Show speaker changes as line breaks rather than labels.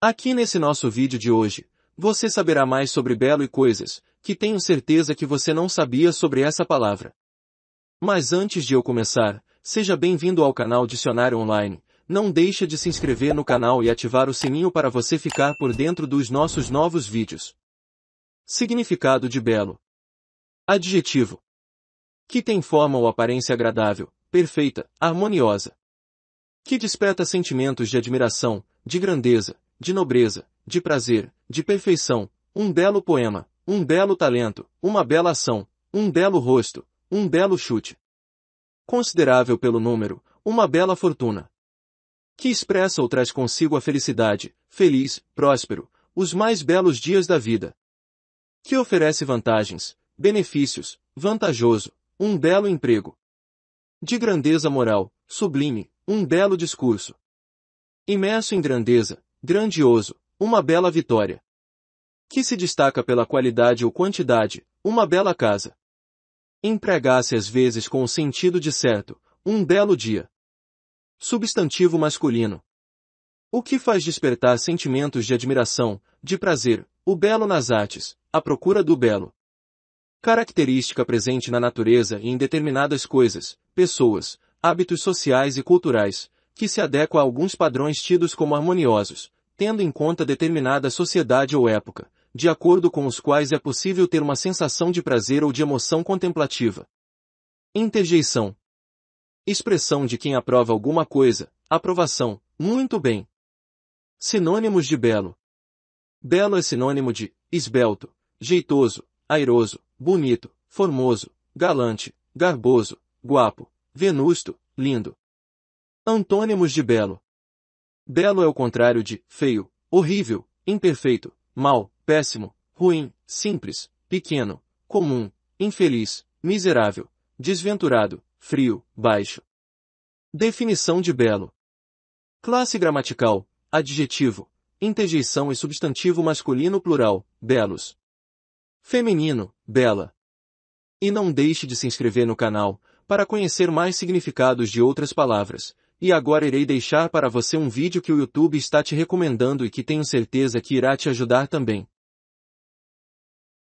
Aqui nesse nosso vídeo de hoje, você saberá mais sobre belo e coisas, que tenho certeza que você não sabia sobre essa palavra. Mas antes de eu começar, seja bem-vindo ao canal Dicionário Online, não deixa de se inscrever no canal e ativar o sininho para você ficar por dentro dos nossos novos vídeos. Significado de belo. Adjetivo. Que tem forma ou aparência agradável, perfeita, harmoniosa. Que desperta sentimentos de admiração, de grandeza, de nobreza, de prazer, de perfeição, um belo poema, um belo talento, uma bela ação, um belo rosto, um belo chute. Considerável pelo número, uma bela fortuna. Que expressa ou traz consigo a felicidade, feliz, próspero, os mais belos dias da vida. Que oferece vantagens, benefícios, vantajoso, um belo emprego. De grandeza moral, sublime, um belo discurso. Imerso em grandeza, Grandioso, uma bela vitória. Que se destaca pela qualidade ou quantidade, uma bela casa. Empregasse às vezes com o sentido de certo, um belo dia. Substantivo masculino. O que faz despertar sentimentos de admiração, de prazer, o belo nas artes, a procura do belo. Característica presente na natureza e em determinadas coisas, pessoas, hábitos sociais e culturais, que se adequa a alguns padrões tidos como harmoniosos, tendo em conta determinada sociedade ou época, de acordo com os quais é possível ter uma sensação de prazer ou de emoção contemplativa. Interjeição. Expressão de quem aprova alguma coisa, aprovação, muito bem. Sinônimos de belo. Belo é sinônimo de esbelto, jeitoso, airoso, bonito, formoso, galante, garboso, guapo, venusto, lindo. Antônimos de belo. Belo é o contrário de feio, horrível, imperfeito, mal, péssimo, ruim, simples, pequeno, comum, infeliz, miserável, desventurado, frio, baixo. Definição de belo. Classe gramatical, adjetivo, interjeição e substantivo masculino plural, belos. Feminino, bela. E não deixe de se inscrever no canal, para conhecer mais significados de outras palavras e agora irei deixar para você um vídeo que o YouTube está te recomendando e que tenho certeza que irá te ajudar também.